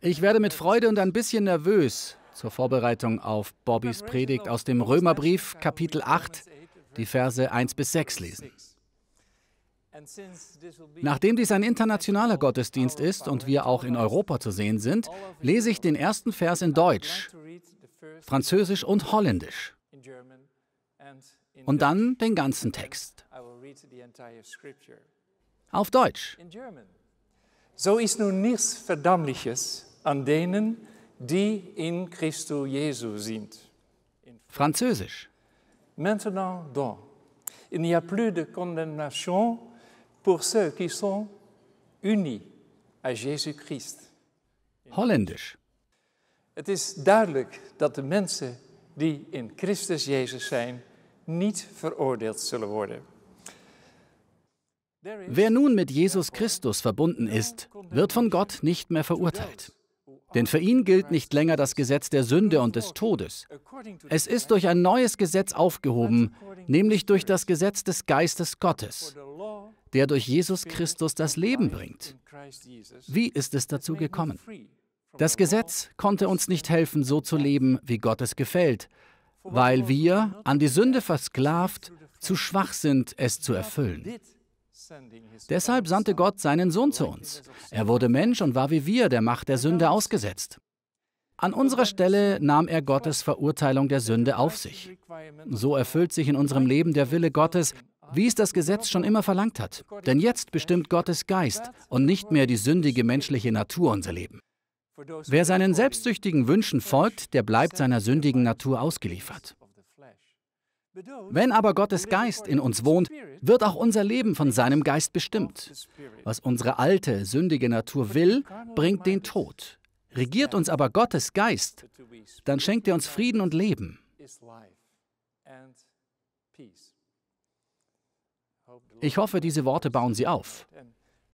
Ich werde mit Freude und ein bisschen nervös zur Vorbereitung auf Bobbys Predigt aus dem Römerbrief Kapitel 8, die Verse 1 bis 6 lesen. Nachdem dies ein internationaler Gottesdienst ist und wir auch in Europa zu sehen sind, lese ich den ersten Vers in Deutsch, Französisch und Holländisch. Und dann den ganzen Text. Auf Deutsch. Zo is nu niets Verdammliches aan denen, die in Christus Jezus zijn. Französisch. Maintenant donc, il n'y a plus de condamnation pour ceux qui sont unis à Jésus-Christ. Hollandisch. Het is duidelijk dat de mensen die in Christus Jezus zijn, niet veroordeeld zullen worden. Wer nun mit Jesus Christus verbunden ist, wird von Gott nicht mehr verurteilt. Denn für ihn gilt nicht länger das Gesetz der Sünde und des Todes. Es ist durch ein neues Gesetz aufgehoben, nämlich durch das Gesetz des Geistes Gottes, der durch Jesus Christus das Leben bringt. Wie ist es dazu gekommen? Das Gesetz konnte uns nicht helfen, so zu leben, wie Gott es gefällt, weil wir, an die Sünde versklavt, zu schwach sind, es zu erfüllen. Deshalb sandte Gott seinen Sohn zu uns. Er wurde Mensch und war wie wir der Macht der Sünde ausgesetzt. An unserer Stelle nahm er Gottes Verurteilung der Sünde auf sich. So erfüllt sich in unserem Leben der Wille Gottes, wie es das Gesetz schon immer verlangt hat. Denn jetzt bestimmt Gottes Geist und nicht mehr die sündige menschliche Natur unser Leben. Wer seinen selbstsüchtigen Wünschen folgt, der bleibt seiner sündigen Natur ausgeliefert. Wenn aber Gottes Geist in uns wohnt, wird auch unser Leben von seinem Geist bestimmt. Was unsere alte, sündige Natur will, bringt den Tod. Regiert uns aber Gottes Geist, dann schenkt er uns Frieden und Leben. Ich hoffe, diese Worte bauen Sie auf.